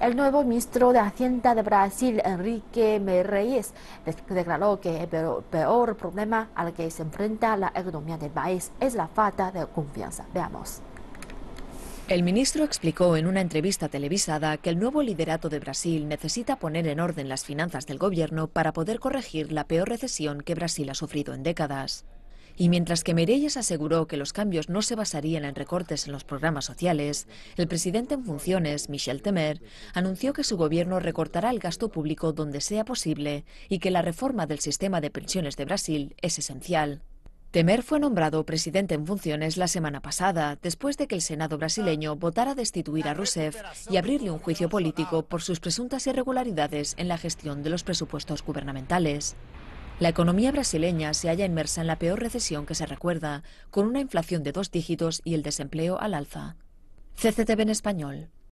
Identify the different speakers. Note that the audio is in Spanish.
Speaker 1: El nuevo ministro de Hacienda de Brasil, Enrique Merreyes, declaró que el peor problema al que se enfrenta la economía del país es la falta de confianza. Veamos.
Speaker 2: El ministro explicó en una entrevista televisada que el nuevo liderato de Brasil necesita poner en orden las finanzas del gobierno para poder corregir la peor recesión que Brasil ha sufrido en décadas. Y mientras que Merelles aseguró que los cambios no se basarían en recortes en los programas sociales, el presidente en funciones, Michel Temer, anunció que su gobierno recortará el gasto público donde sea posible y que la reforma del sistema de pensiones de Brasil es esencial. Temer fue nombrado presidente en funciones la semana pasada, después de que el Senado brasileño votara destituir a Rousseff y abrirle un juicio político por sus presuntas irregularidades en la gestión de los presupuestos gubernamentales. La economía brasileña se halla inmersa en la peor recesión que se recuerda, con una inflación de dos dígitos y el desempleo al alza. CCTV en español.